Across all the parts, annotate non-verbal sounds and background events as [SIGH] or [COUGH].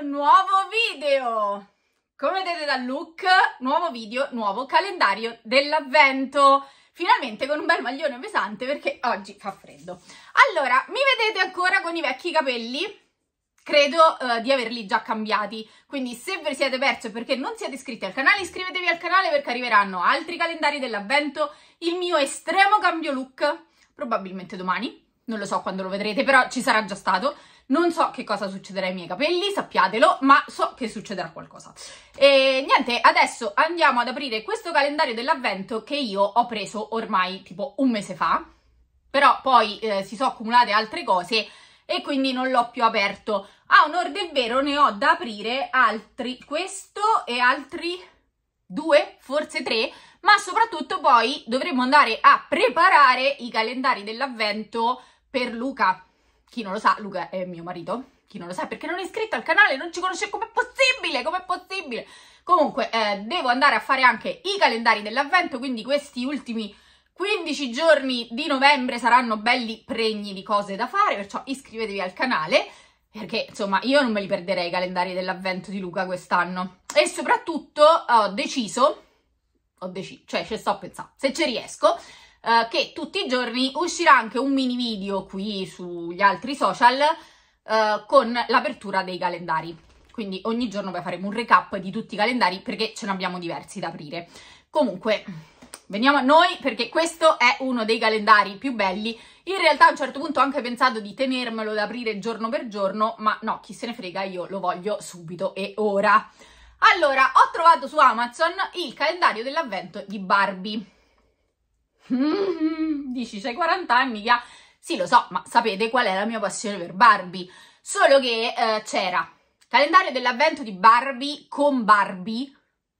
un nuovo video! Come vedete dal look, nuovo video, nuovo calendario dell'avvento. Finalmente con un bel maglione pesante perché oggi fa freddo. Allora, mi vedete ancora con i vecchi capelli? credo eh, di averli già cambiati. Quindi se vi siete persi perché non siete iscritti al canale, iscrivetevi al canale perché arriveranno altri calendari dell'avvento, il mio estremo cambio look, probabilmente domani, non lo so quando lo vedrete, però ci sarà già stato. Non so che cosa succederà ai miei capelli, sappiatelo, ma so che succederà qualcosa. E niente, adesso andiamo ad aprire questo calendario dell'avvento che io ho preso ormai tipo un mese fa, però poi eh, si sono accumulate altre cose e quindi non l'ho più aperto. A onore del vero ne ho da aprire altri, questo e altri due, forse tre, ma soprattutto poi dovremo andare a preparare i calendari dell'avvento per Luca chi non lo sa, Luca è mio marito. Chi non lo sa, perché non è iscritto al canale, non ci conosce, com'è possibile? Com'è possibile? Comunque, eh, devo andare a fare anche i calendari dell'avvento, quindi questi ultimi 15 giorni di novembre saranno belli pregni di cose da fare, perciò iscrivetevi al canale, perché insomma io non me li perderei i calendari dell'avvento di Luca quest'anno. E soprattutto ho deciso, ho deciso, cioè ci sto a pensare, se ci riesco, eh, che tutti i giorni uscirà anche un mini video qui sugli altri social eh, con l'apertura dei calendari. Quindi ogni giorno poi faremo un recap di tutti i calendari perché ce ne abbiamo diversi da aprire. Comunque, veniamo a noi perché questo è uno dei calendari più belli. In realtà a un certo punto ho anche pensato di tenermelo da aprire giorno per giorno, ma no, chi se ne frega, io lo voglio subito e ora. Allora, ho trovato su Amazon il calendario dell'avvento di Barbie. Mm-hmm. dici, c'hai 40 anni, ya? Sì, lo so, ma sapete qual è la mia passione per Barbie? Solo che eh, c'era calendario dell'avvento di Barbie con Barbie,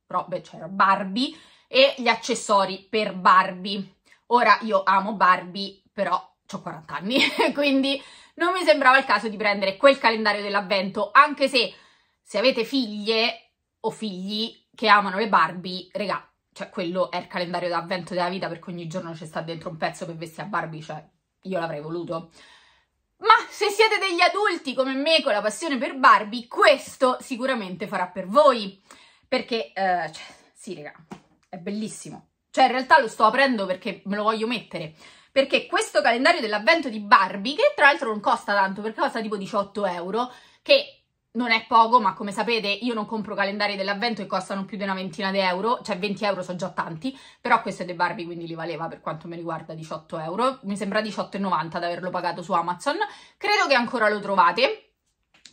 però beh, c'era Barbie, e gli accessori per Barbie. Ora io amo Barbie, però ho 40 anni, quindi non mi sembrava il caso di prendere quel calendario dell'avvento, anche se se avete figlie o figli che amano le Barbie, regà, cioè quello è il calendario d'avvento della vita perché ogni giorno ci sta dentro un pezzo per vestirsi a Barbie, cioè io l'avrei voluto. Ma se siete degli adulti come me con la passione per Barbie, questo sicuramente farà per voi. Perché, eh, cioè, sì raga, è bellissimo. Cioè in realtà lo sto aprendo perché me lo voglio mettere. Perché questo calendario dell'avvento di Barbie, che tra l'altro non costa tanto, perché costa tipo 18 euro, che non è poco, ma come sapete io non compro calendari dell'avvento che costano più di una ventina di euro, cioè 20 euro sono già tanti, però questo è dei Barbie quindi li valeva per quanto mi riguarda 18 euro, mi sembra 18,90 ad averlo pagato su Amazon, credo che ancora lo trovate,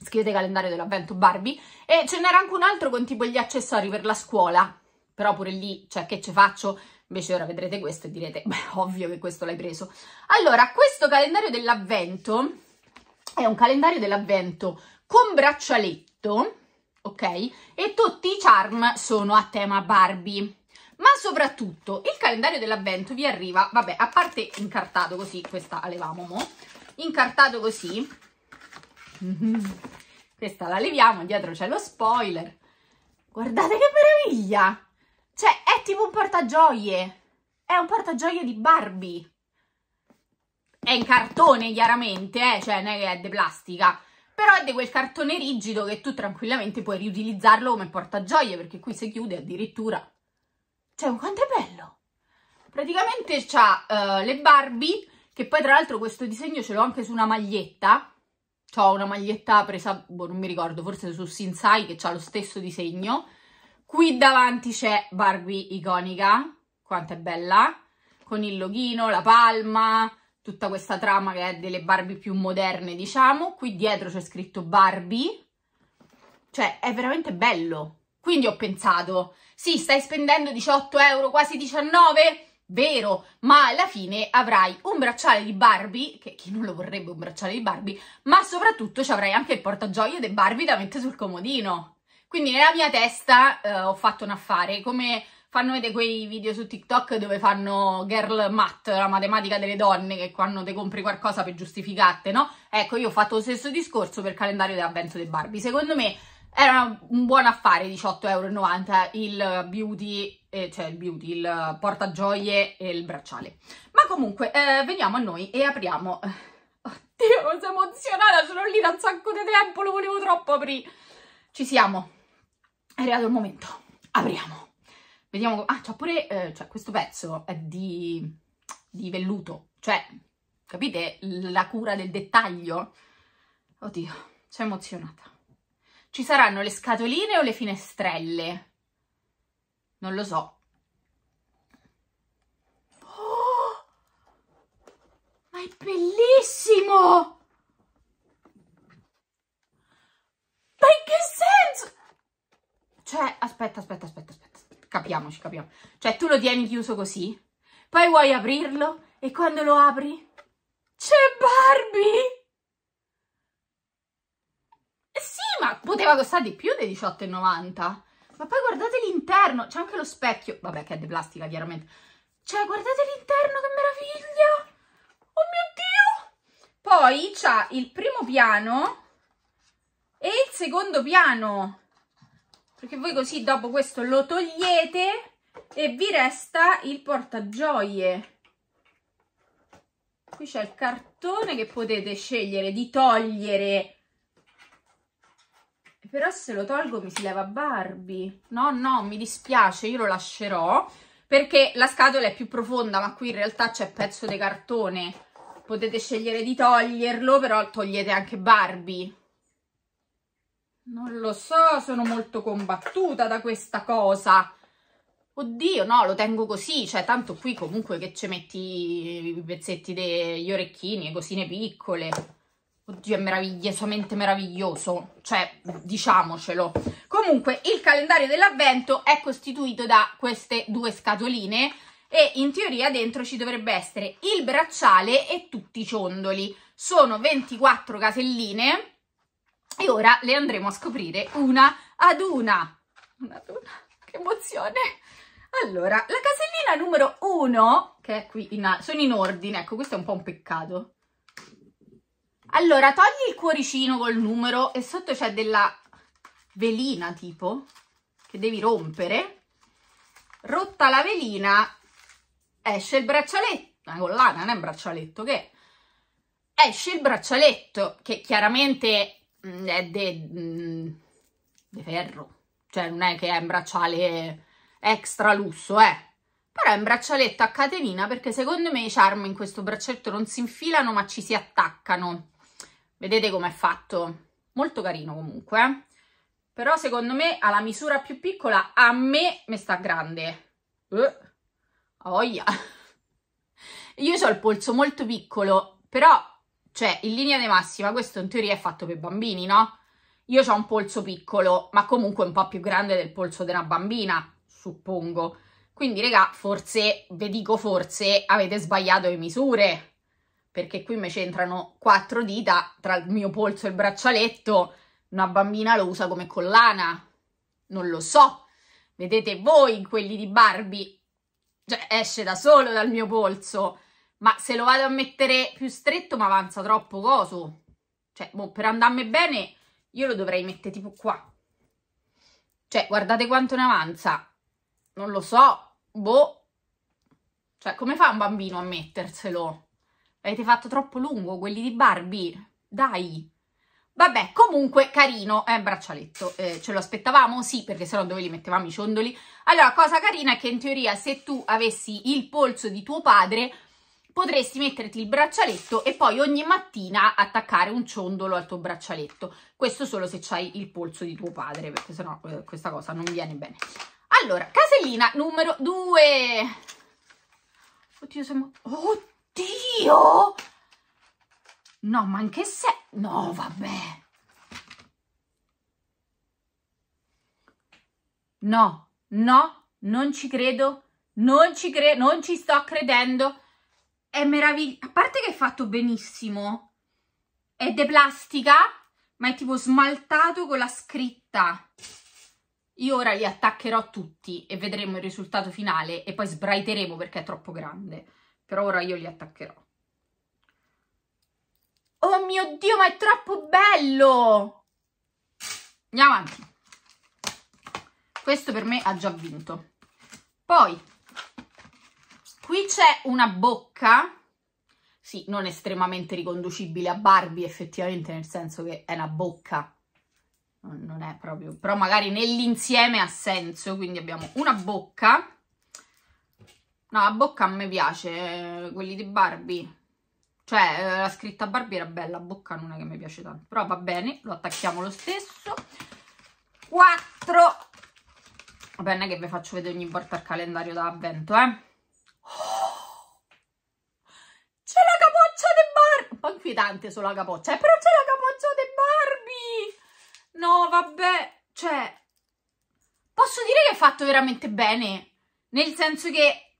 scrivete calendario dell'avvento Barbie, e ce n'era anche un altro con tipo gli accessori per la scuola, però pure lì, cioè che ce faccio? Invece ora vedrete questo e direte, beh, ovvio che questo l'hai preso. Allora, questo calendario dell'avvento è un calendario dell'avvento con braccialetto, ok? E tutti i charm sono a tema Barbie. Ma soprattutto il calendario dell'avvento vi arriva, vabbè, a parte incartato così, questa la levamo mo, incartato così, [LAUGHS] questa la leviamo, dietro c'è lo spoiler, guardate che meraviglia, cioè è tipo un portagioie, è un portagioie di Barbie, è in cartone chiaramente, eh? cioè non è che è di plastica, però è di quel cartone rigido che tu tranquillamente puoi riutilizzarlo come portagioie, perché qui si chiude addirittura... Cioè, quanto è bello! Praticamente c'ha uh, le Barbie, che poi tra l'altro questo disegno ce l'ho anche su una maglietta, ho una maglietta presa, boh, non mi ricordo, forse su Sinsai che ha lo stesso disegno. Qui davanti c'è Barbie iconica, quanto è bella, con il loghino, la palma, tutta questa trama che è delle Barbie più moderne, diciamo. Qui dietro c'è scritto Barbie. Cioè, è veramente bello. Quindi ho pensato, sì, stai spendendo 18 euro, quasi 19, vero, ma alla fine avrai un bracciale di Barbie, che chi non lo vorrebbe un bracciale di Barbie, ma soprattutto ci avrai anche il portagioie di Barbie da mettere sul comodino. Quindi nella mia testa eh, ho fatto un affare, come fanno vedere quei video su TikTok dove fanno girl math, la matematica delle donne, che quando te compri qualcosa per giustificarte, no? Ecco, io ho fatto lo stesso discorso per il calendario dell'avvento dei Barbie. Secondo me era un buon affare 18,90 euro il beauty, eh, cioè il beauty, il portagioie e il bracciale. Ma comunque, eh, veniamo a noi e apriamo... [LAUGHS] Oddio, sono emozionata, sono lì da un sacco di tempo, lo volevo troppo aprire. Ci siamo. È arrivato il momento. Apriamo. Vediamo, ah, c'è pure, eh, cioè, questo pezzo è di, di velluto, cioè, capite la cura del dettaglio? Oddio, sono emozionata. Ci saranno le scatoline o le finestrelle? Non lo so, capiamoci, capiamo. Cioè, tu lo tieni chiuso così, poi vuoi aprirlo e quando lo apri c'è Barbie! Eh sì, ma poteva costare di più dei 18,90. Ma poi guardate l'interno, c'è anche lo specchio. Vabbè, che è di plastica, chiaramente. Cioè, guardate l'interno, che meraviglia! Oh mio Dio! Poi c'ha il primo piano e il secondo piano perché voi così dopo questo lo togliete e vi resta il portagioie qui c'è il cartone che potete scegliere di togliere però se lo tolgo mi si leva Barbie no no mi dispiace io lo lascerò perché la scatola è più profonda ma qui in realtà c'è pezzo di cartone potete scegliere di toglierlo però togliete anche Barbie non lo so, sono molto combattuta da questa cosa. Oddio, no, lo tengo così, cioè tanto qui comunque che ci metti i pezzetti degli orecchini e cosine piccole. Oddio, è meravigliosamente meraviglioso, cioè diciamocelo. Comunque il calendario dell'avvento è costituito da queste due scatoline e in teoria dentro ci dovrebbe essere il bracciale e tutti i ciondoli. Sono 24 caselline e ora le andremo a scoprire una ad una. Una ad una, che emozione! Allora, la casellina numero 1, che è qui, in, sono in ordine, ecco, questo è un po' un peccato. Allora, togli il cuoricino col numero e sotto c'è della velina tipo, che devi rompere. Rotta la velina, esce il braccialetto, una collana, non è un braccialetto, che è? Esce il braccialetto, che chiaramente Mm, è de, mm, de ferro, cioè non è che è un bracciale extra lusso, eh. Però è un braccialetto a catenina perché secondo me i charm in questo braccialetto non si infilano ma ci si attaccano. Vedete com'è fatto? Molto carino comunque, eh? Però secondo me alla misura più piccola a me mi sta grande. Eh, oh [LAUGHS] Io ho il polso molto piccolo, però cioè, in linea di massima, questo in teoria è fatto per bambini, no? Io ho un polso piccolo, ma comunque un po' più grande del polso di una bambina, suppongo. Quindi, regà, forse, vi dico forse, avete sbagliato le misure, perché qui mi c'entrano quattro dita tra il mio polso e il braccialetto, una bambina lo usa come collana, non lo so. Vedete voi quelli di Barbie, cioè esce da solo dal mio polso. Ma se lo vado a mettere più stretto mi avanza troppo coso. Cioè, boh, per andarmi bene io lo dovrei mettere tipo qua. Cioè, guardate quanto ne avanza. Non lo so, boh. Cioè, come fa un bambino a metterselo? L'avete fatto troppo lungo, quelli di Barbie. Dai. Vabbè, comunque carino, è eh, braccialetto, eh, ce lo aspettavamo? Sì, perché sennò dove li mettevamo i ciondoli? Allora, cosa carina è che in teoria se tu avessi il polso di tuo padre potresti metterti il braccialetto e poi ogni mattina attaccare un ciondolo al tuo braccialetto. Questo solo se c'hai il polso di tuo padre, perché sennò eh, questa cosa non viene bene. Allora, casellina numero 2. Oddio, siamo... Oddio! No, ma anche se... No, vabbè. No, no, non ci credo, non ci, cre non ci sto credendo è meraviglioso. A parte che è fatto benissimo, è de plastica, ma è tipo smaltato con la scritta. Io ora li attaccherò tutti e vedremo il risultato finale e poi sbraiteremo perché è troppo grande. Però ora io li attaccherò. Oh mio Dio, ma è troppo bello! Andiamo avanti. Questo per me ha già vinto. Poi, Qui c'è una bocca, sì, non estremamente riconducibile a Barbie effettivamente, nel senso che è una bocca, non è proprio, però magari nell'insieme ha senso, quindi abbiamo una bocca, no, la bocca a me piace, eh, quelli di Barbie, cioè eh, la scritta Barbie era bella, bocca non è che mi piace tanto, però va bene, lo attacchiamo lo stesso, 4, vabbè non è che vi faccio vedere ogni volta il calendario da avvento, eh, po' inquietante solo la capoccia. Eh, però c'è la capoccia di Barbie! No, vabbè, cioè... Posso dire che è fatto veramente bene. Nel senso che...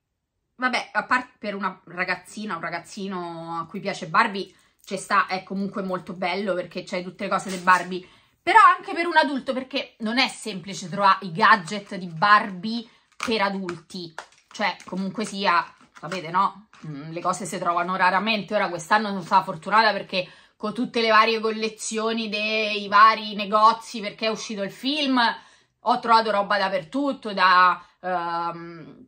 Vabbè, a parte per una ragazzina, un ragazzino a cui piace Barbie, ci sta, è comunque molto bello perché c'hai tutte le cose di Barbie. Però anche per un adulto, perché non è semplice trovare i gadget di Barbie per adulti. Cioè, comunque sia, sapete no? Mm, le cose si trovano raramente, ora quest'anno sono stata fortunata perché con tutte le varie collezioni dei vari negozi perché è uscito il film, ho trovato roba dappertutto, da um,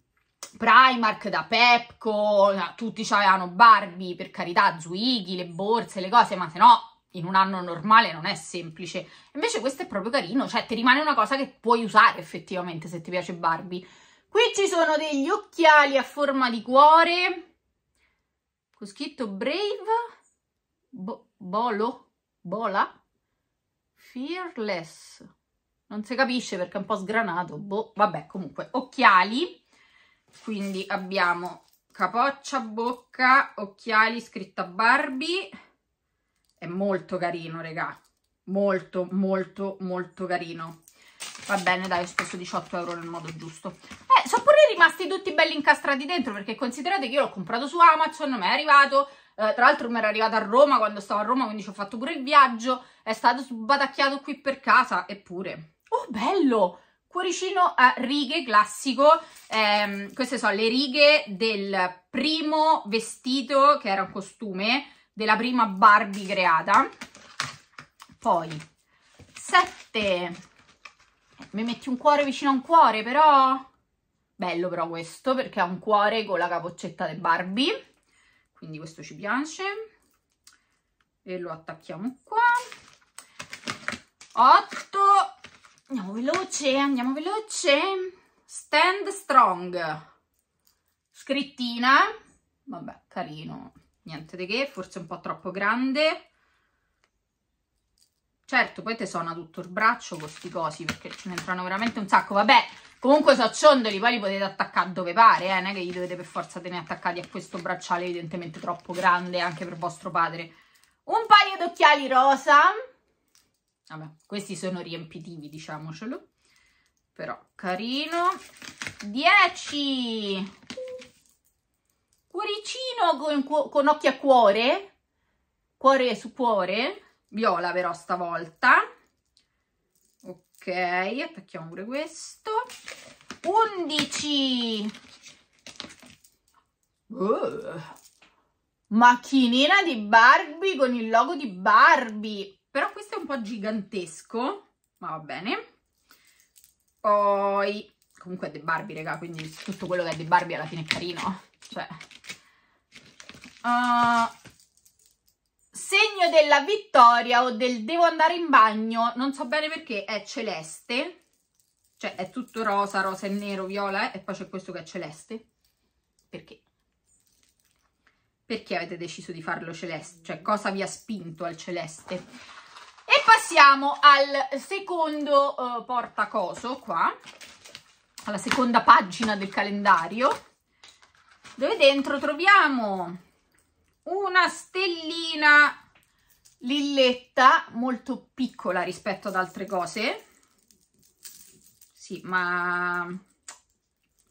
Primark, da Pepco, tutti avevano Barbie, per carità, Zuighi, le borse, le cose, ma se no in un anno normale non è semplice. Invece questo è proprio carino, cioè ti rimane una cosa che puoi usare effettivamente se ti piace Barbie. Qui ci sono degli occhiali a forma di cuore, con scritto Brave, Bo Bolo, Bola, Fearless. Non si capisce perché è un po' sgranato, boh, vabbè, comunque, occhiali. Quindi abbiamo capoccia, bocca, occhiali, scritta Barbie. È molto carino, regà. Molto, molto, molto carino. Va bene, dai, ho speso 18 euro nel modo giusto sono pure rimasti tutti belli incastrati dentro perché considerate che io l'ho comprato su Amazon, mi è arrivato, eh, tra l'altro mi era arrivato a Roma quando stavo a Roma, quindi ci ho fatto pure il viaggio, è stato sbatacchiato qui per casa, eppure. Oh, bello! Cuoricino a righe classico, eh, queste sono le righe del primo vestito, che era un costume, della prima Barbie creata. Poi, sette... Mi metti un cuore vicino a un cuore, però... Bello però questo perché ha un cuore con la capoccetta di Barbie, quindi questo ci piace. E lo attacchiamo qua. 8. Andiamo veloce, andiamo veloce. Stand strong. Scrittina. Vabbè, carino. Niente di che, forse un po' troppo grande. Certo, poi te suona tutto il braccio con questi cosi perché ce ne entrano veramente un sacco. Vabbè, Comunque sono ciondoli, poi li potete attaccare dove pare, eh? non è che li dovete per forza tenere attaccati a questo bracciale evidentemente troppo grande anche per vostro padre. Un paio d'occhiali rosa. Vabbè, questi sono riempitivi, diciamocelo. Però carino. 10. Cuoricino con, con occhi a cuore. Cuore su cuore. Viola però stavolta ok attacchiamo pure questo 11 uh, macchinina di Barbie con il logo di Barbie però questo è un po' gigantesco ma va bene poi comunque è di Barbie raga quindi tutto quello che è di Barbie alla fine è carino cioè uh, segno della vittoria o del devo andare in bagno, non so bene perché, è celeste, cioè è tutto rosa, rosa e nero, viola, eh? e poi c'è questo che è celeste. Perché? Perché avete deciso di farlo celeste? Cioè cosa vi ha spinto al celeste? E passiamo al secondo uh, portacoso qua, alla seconda pagina del calendario, dove dentro troviamo una stellina lilletta molto piccola rispetto ad altre cose sì ma un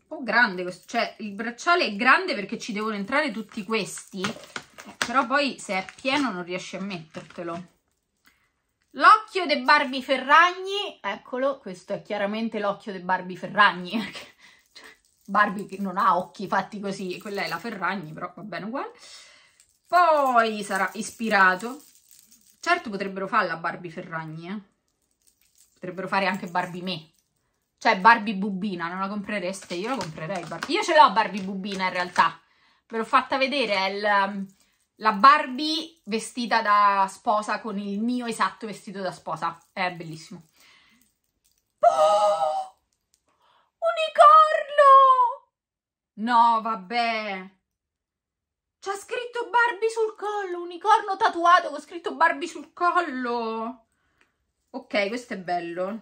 po' grande cioè il bracciale è grande perché ci devono entrare tutti questi eh, però poi se è pieno non riesci a mettertelo l'occhio de Barbie Ferragni eccolo questo è chiaramente l'occhio de Barbie Ferragni [LAUGHS] cioè, Barbie che non ha occhi fatti così quella è la Ferragni però va bene uguale poi sarà ispirato. Certo potrebbero fare la Barbie Ferragni, eh? Potrebbero fare anche Barbie me. Cioè Barbie Bubina, non la comprereste? Io la comprerei Barbie. Io ce l'ho Barbie Bubina in realtà. Ve l'ho fatta vedere, il, um, la Barbie vestita da sposa con il mio esatto vestito da sposa. È bellissimo. Oh! Unicorno! No, vabbè. C'ha scritto Barbie sul collo, unicorno tatuato con scritto Barbie sul collo. Ok, questo è bello.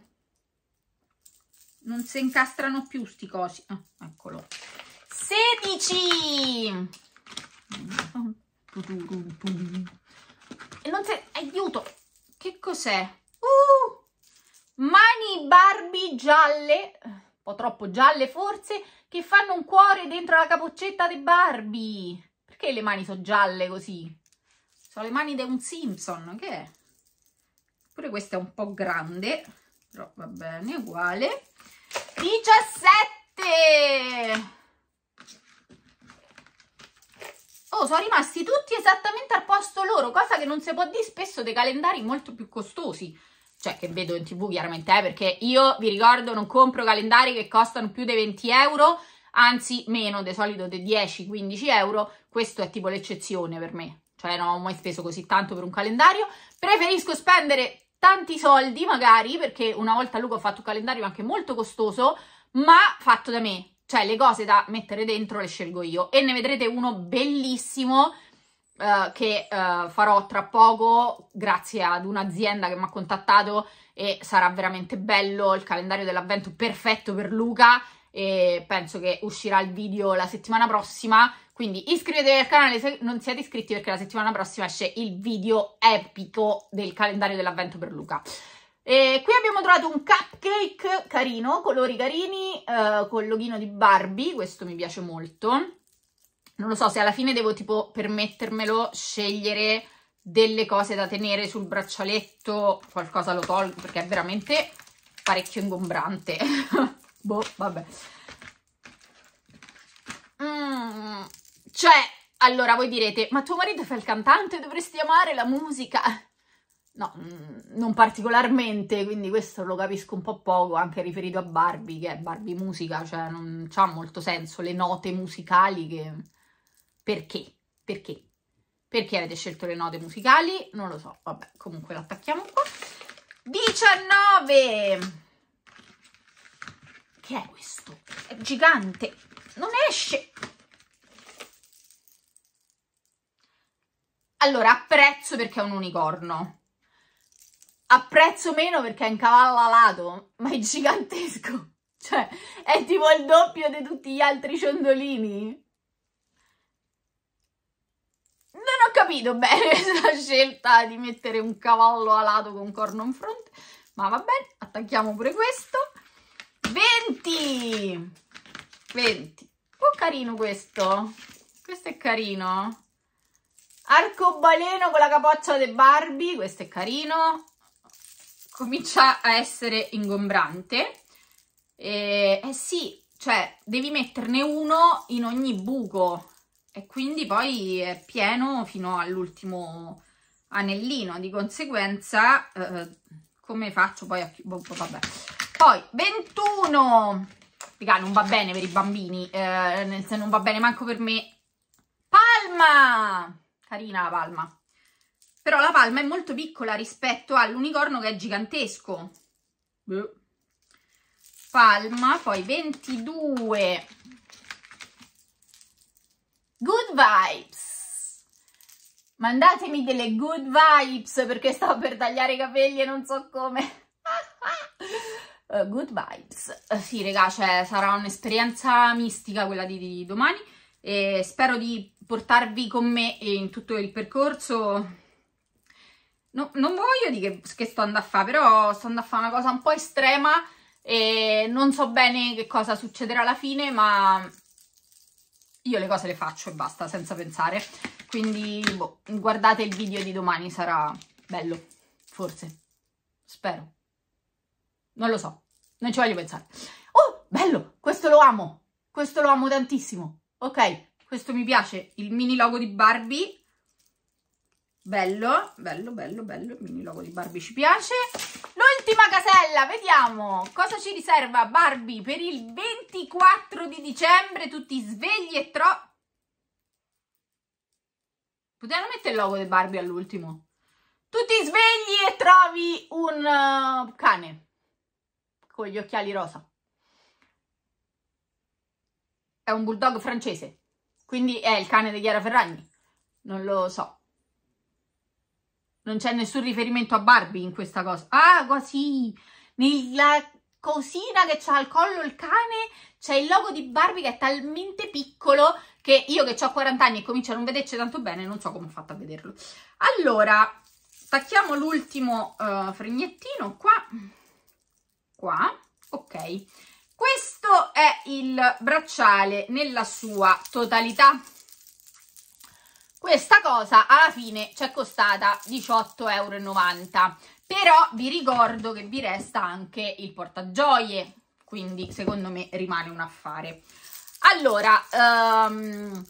Non si incastrano più sti cosi. Ah, eccolo. 16! E non se... Aiuto! Che cos'è? Uh! Mani Barbie gialle, un po' troppo gialle forse, che fanno un cuore dentro la capoccetta di Barbie. Perché le mani sono gialle così? Sono le mani di un Simpson, che è? Pure questa è un po' grande, però va bene, uguale. 17! Oh, sono rimasti tutti esattamente al posto loro, cosa che non si può dire spesso dei calendari molto più costosi. Cioè, che vedo in tv chiaramente, eh, perché io, vi ricordo, non compro calendari che costano più di 20 euro, anzi meno, di solito di 10-15 euro, questo è tipo l'eccezione per me, cioè non ho mai speso così tanto per un calendario, preferisco spendere tanti soldi magari, perché una volta a Luca ho fatto un calendario anche molto costoso, ma fatto da me, cioè le cose da mettere dentro le scelgo io e ne vedrete uno bellissimo Uh, che uh, farò tra poco grazie ad un'azienda che mi ha contattato e sarà veramente bello il calendario dell'avvento perfetto per Luca e penso che uscirà il video la settimana prossima quindi iscrivetevi al canale se non siete iscritti perché la settimana prossima esce il video epico del calendario dell'avvento per Luca. E qui abbiamo trovato un cupcake carino, colori carini, eh, con il loghino di Barbie, questo mi piace molto. Non lo so se alla fine devo tipo permettermelo scegliere delle cose da tenere sul braccialetto, qualcosa lo tolgo perché è veramente parecchio ingombrante. [LAUGHS] boh, vabbè. Mmm... Cioè, allora voi direte, ma tuo marito fa il cantante, dovresti amare la musica. No, mm, non particolarmente, quindi questo lo capisco un po' poco, anche riferito a Barbie, che è Barbie musica, cioè non ha molto senso le note musicali che... Perché? Perché? Perché avete scelto le note musicali? Non lo so, vabbè, comunque l'attacchiamo qua. 19! Che è questo? È gigante, non esce! Allora, apprezzo perché è un unicorno. Apprezzo meno perché è un cavallo alato, ma è gigantesco. [LAUGHS] Cioè, è tipo il doppio di tutti gli altri ciondolini. Non ho capito bene [LAUGHS] la scelta di mettere un cavallo alato con corno in fronte, ma va bene, attacchiamo pure questo. 20! 20. Un po' carino questo. Questo è carino. Arcobaleno con la capoccia di Barbie, questo è carino. Comincia a essere ingombrante. Eh, eh sì, cioè devi metterne uno in ogni buco e quindi poi è pieno fino all'ultimo anellino. Di conseguenza, eh, come faccio poi a chiudere? Boh, boh, vabbè. Poi 21, raga, non va bene per i bambini, eh, non va bene manco per me. Palma! Carina la palma. Però la palma è molto piccola rispetto all'unicorno che è gigantesco. Palma, poi 22. Good vibes. Mandatemi delle good vibes perché sto per tagliare i capelli e non so come. [LAUGHS] Eh, good vibes. Sì, raga, cioè, sarà un'esperienza mistica quella di, di domani e spero di portarvi con me in tutto il percorso. No, non voglio dire che, che sto andando a fare, però sto andando a fare una cosa un po' estrema e non so bene che cosa succederà alla fine, ma io le cose le faccio e basta, senza pensare. Quindi boh, guardate il video di domani, sarà bello, forse, spero. Non lo so, non ci voglio pensare. Oh, bello, questo lo amo, questo lo amo tantissimo ok questo mi piace il mini logo di Barbie bello bello bello bello il mini logo di Barbie ci piace l'ultima casella vediamo cosa ci riserva Barbie per il 24 di dicembre tutti svegli e troppo Potevano mettere il logo di Barbie all'ultimo. Tutti svegli e trovi un uh, cane con gli occhiali rosa è un bulldog francese. Quindi è il cane di Chiara Ferragni. Non lo so. Non c'è nessun riferimento a Barbie in questa cosa. Ah, quasi! Nella cosina che c'ha al collo il cane c'è il logo di Barbie che è talmente piccolo che io che ho 40 anni e comincio a non vederci tanto bene, non so come ho fatto a vederlo. Allora, tacchiamo l'ultimo uh, eh, frignettino qua. Qua, ok questo è il bracciale nella sua totalità questa cosa alla fine ci è costata 18,90 euro però vi ricordo che vi resta anche il portagioie quindi secondo me rimane un affare allora um,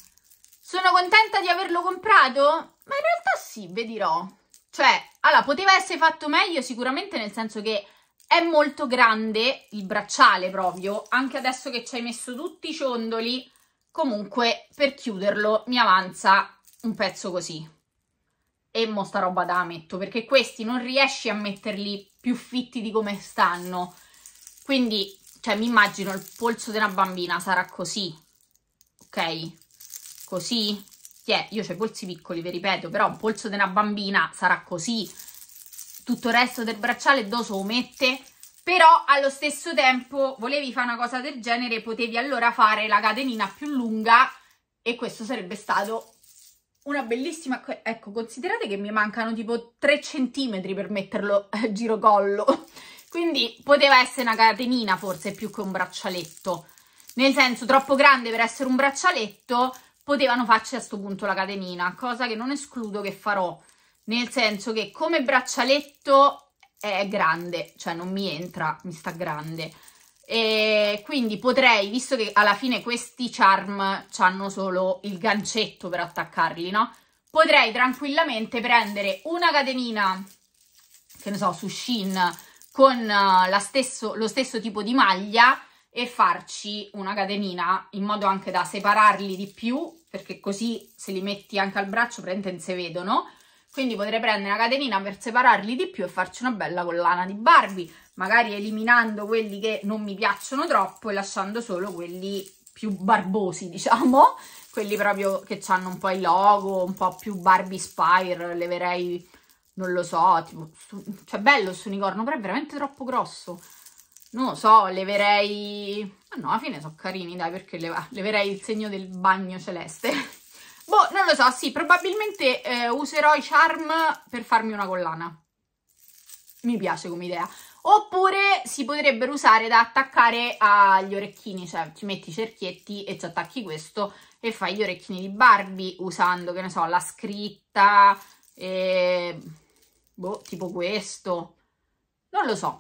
sono contenta di averlo comprato ma in realtà sì, ve dirò cioè, allora, poteva essere fatto meglio sicuramente nel senso che è molto grande il bracciale proprio, anche adesso che ci hai messo tutti i ciondoli, comunque per chiuderlo mi avanza un pezzo così. E mo sta roba da metto, perché questi non riesci a metterli più fitti di come stanno. Quindi, cioè, mi immagino il polso di una bambina sarà così, ok? Così? yeah, io ho i polsi piccoli, vi ripeto, però un polso di una bambina sarà così, tutto il resto del bracciale doso omette però allo stesso tempo volevi fare una cosa del genere potevi allora fare la catenina più lunga e questo sarebbe stato una bellissima ecco considerate che mi mancano tipo 3 cm per metterlo eh, a giro [LAUGHS] quindi poteva essere una catenina forse più che un braccialetto nel senso troppo grande per essere un braccialetto potevano farci a questo punto la catenina cosa che non escludo che farò nel senso che come braccialetto è grande, cioè non mi entra, mi sta grande. E quindi potrei, visto che alla fine questi charm hanno solo il gancetto per attaccarli, no? Potrei tranquillamente prendere una catenina, che ne so, su Shin, con eh, stesso, lo stesso tipo di maglia e farci una catenina in modo anche da separarli di più, perché così se li metti anche al braccio praticamente non si vedono quindi potrei prendere una catenina per separarli di più e farci una bella collana di Barbie, magari eliminando quelli che non mi piacciono troppo e lasciando solo quelli più barbosi, diciamo, [LAUGHS] quelli proprio che hanno un po' il logo, un po' più Barbie Spire, leverei, non lo so, tipo, cioè bello questo unicorno, però è veramente troppo grosso. Non lo so, leverei... Ma ah no, alla fine sono carini, dai, perché le, leverei il segno del bagno celeste. [LAUGHS] Boh, non lo so, sì, probabilmente eh, userò i charm per farmi una collana. Mi piace come idea. Oppure si potrebbero usare da attaccare agli orecchini, cioè ci metti i cerchietti e ci attacchi questo e fai gli orecchini di Barbie usando, che ne so, la scritta, e... boh, tipo questo. Non lo so.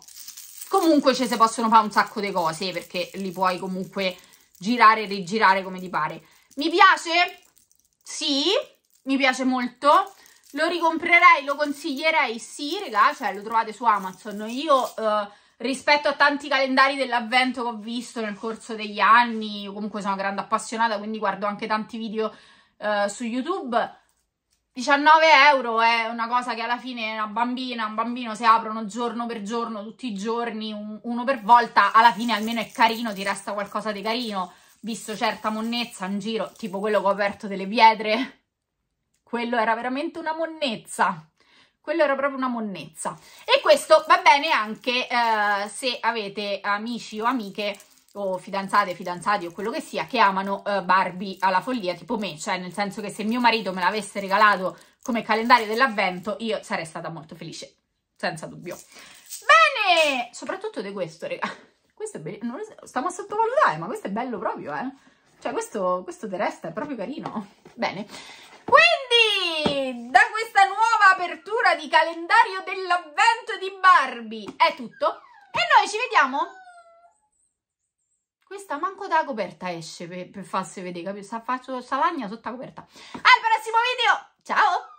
Comunque ci si possono fare un sacco di cose perché li puoi comunque girare e rigirare come ti pare. Mi piace? Sì, mi piace molto. Lo ricomprerei, lo consiglierei, sì, raga, cioè lo trovate su Amazon. Io eh, rispetto a tanti calendari dell'avvento che ho visto nel corso degli anni, comunque sono una grande appassionata, quindi guardo anche tanti video eh, su YouTube. 19 euro è una cosa che alla fine una bambina, un bambino si aprono giorno per giorno, tutti i giorni, un, uno per volta, alla fine almeno è carino, ti resta qualcosa di carino visto certa monnezza in giro, tipo quello che ho aperto delle pietre, quello era veramente una monnezza. Quello era proprio una monnezza. E questo va bene anche eh, se avete amici o amiche o fidanzate, fidanzati o quello che sia, che amano eh, Barbie alla follia, tipo me, cioè nel senso che se mio marito me l'avesse regalato come calendario dell'avvento, io sarei stata molto felice, senza dubbio. Bene! Soprattutto di questo, raga. Questo è bello, stiamo a sottovalutare, ma questo è bello proprio, eh. Cioè, questo, questo terrestre è proprio carino. Bene. Quindi, da questa nuova apertura di calendario dell'avvento di Barbie è tutto. E noi ci vediamo. Questa manco da coperta esce per, per farsi vedere, capito? Sta, faccio salagna sotto la coperta. Al prossimo video, ciao!